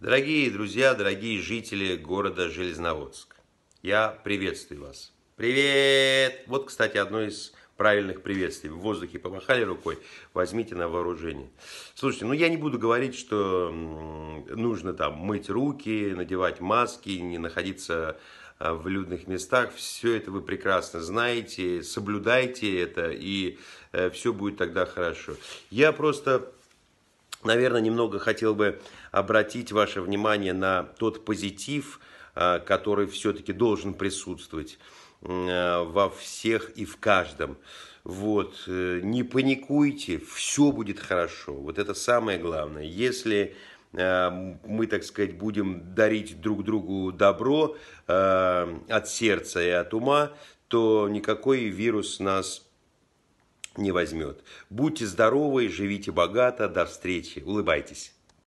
Дорогие друзья, дорогие жители города Железноводск, я приветствую вас. Привет! Вот, кстати, одно из правильных приветствий. В воздухе помахали рукой, возьмите на вооружение. Слушайте, ну я не буду говорить, что нужно там мыть руки, надевать маски, не находиться а, в людных местах. Все это вы прекрасно знаете, соблюдайте это, и э, все будет тогда хорошо. Я просто Наверное, немного хотел бы обратить ваше внимание на тот позитив, э, который все-таки должен присутствовать э, во всех и в каждом. Вот, э, не паникуйте, все будет хорошо. Вот это самое главное. Если мы, так сказать, будем дарить друг другу добро от сердца и от ума, то никакой вирус нас не возьмет. Будьте здоровы, живите богато, до встречи, улыбайтесь.